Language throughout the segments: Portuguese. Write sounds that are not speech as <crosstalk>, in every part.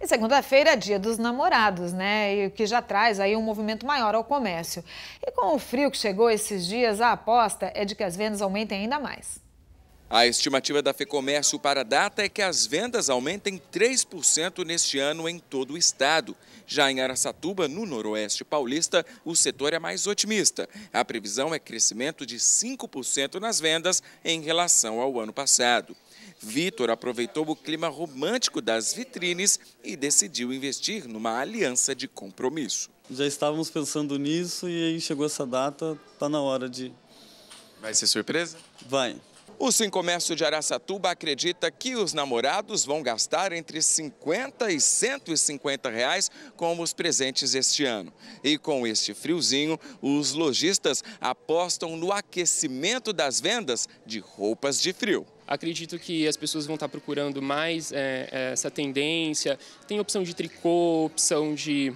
E segunda-feira é dia dos namorados, né? E o que já traz aí um movimento maior ao comércio. E com o frio que chegou esses dias, a aposta é de que as vendas aumentem ainda mais. A estimativa da FEComércio para a data é que as vendas aumentem 3% neste ano em todo o estado. Já em Araçatuba, no noroeste paulista, o setor é mais otimista. A previsão é crescimento de 5% nas vendas em relação ao ano passado. Vitor aproveitou o clima romântico das vitrines e decidiu investir numa aliança de compromisso. Já estávamos pensando nisso e aí chegou essa data, está na hora de. Vai ser surpresa? Vai. O Sim Comércio de Araçatuba acredita que os namorados vão gastar entre 50 e 150 reais com os presentes este ano. E com este friozinho, os lojistas apostam no aquecimento das vendas de roupas de frio. Acredito que as pessoas vão estar procurando mais é, essa tendência. Tem opção de tricô, opção de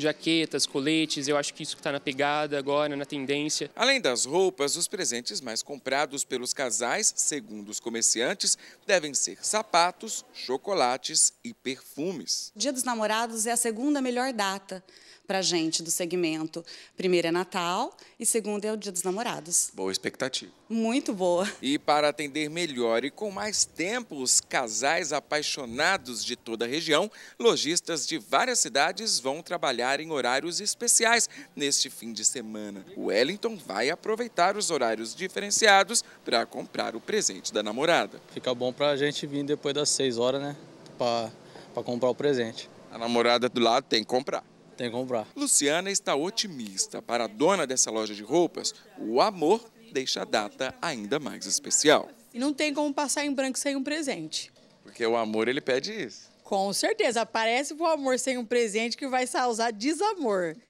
jaquetas, coletes, eu acho que isso está na pegada agora, na tendência. Além das roupas, os presentes mais comprados pelos casais, segundo os comerciantes, devem ser sapatos, chocolates e perfumes. Dia dos Namorados é a segunda melhor data para gente do segmento. Primeiro é Natal e segundo é o Dia dos Namorados. Boa expectativa. Muito boa. E para atender melhor e com mais tempo os casais apaixonados de toda a região, lojistas de várias cidades vão trabalhar trabalhar em horários especiais neste fim de semana. O Wellington vai aproveitar os horários diferenciados para comprar o presente da namorada. Fica bom para a gente vir depois das 6 horas, né? Para comprar o presente. A namorada do lado tem que comprar. Tem que comprar. Luciana está otimista. Para a dona dessa loja de roupas, o amor deixa a data ainda mais especial. E não tem como passar em branco sem um presente. Porque o amor, ele pede isso. Com certeza. Parece o amor sem um presente que vai causar desamor. <laughs>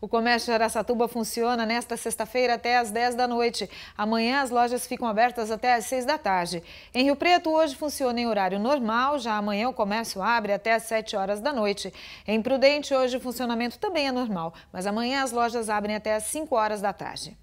O comércio de Araçatuba funciona nesta sexta-feira até às 10 da noite. Amanhã as lojas ficam abertas até às 6 da tarde. Em Rio Preto, hoje funciona em horário normal, já amanhã o comércio abre até às 7 horas da noite. Em Prudente, hoje o funcionamento também é normal, mas amanhã as lojas abrem até às 5 horas da tarde.